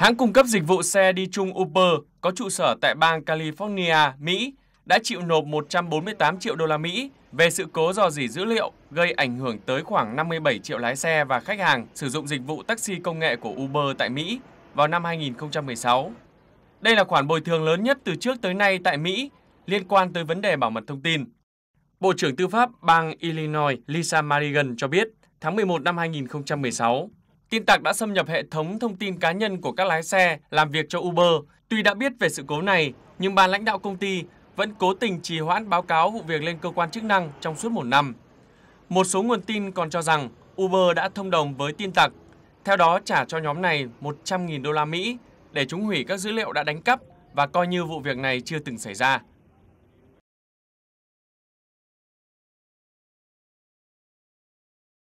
Hãng cung cấp dịch vụ xe đi chung Uber có trụ sở tại bang California, Mỹ đã chịu nộp 148 triệu đô la Mỹ về sự cố dò dỉ dữ liệu gây ảnh hưởng tới khoảng 57 triệu lái xe và khách hàng sử dụng dịch vụ taxi công nghệ của Uber tại Mỹ vào năm 2016. Đây là khoản bồi thường lớn nhất từ trước tới nay tại Mỹ liên quan tới vấn đề bảo mật thông tin. Bộ trưởng Tư pháp bang Illinois Lisa Marigan cho biết, tháng 11 năm 2016, tin tặc đã xâm nhập hệ thống thông tin cá nhân của các lái xe làm việc cho Uber. Tuy đã biết về sự cố này, nhưng ban lãnh đạo công ty vẫn cố tình trì hoãn báo cáo vụ việc lên cơ quan chức năng trong suốt một năm. Một số nguồn tin còn cho rằng Uber đã thông đồng với tin tặc, theo đó trả cho nhóm này 100.000 đô la Mỹ để chúng hủy các dữ liệu đã đánh cắp và coi như vụ việc này chưa từng xảy ra.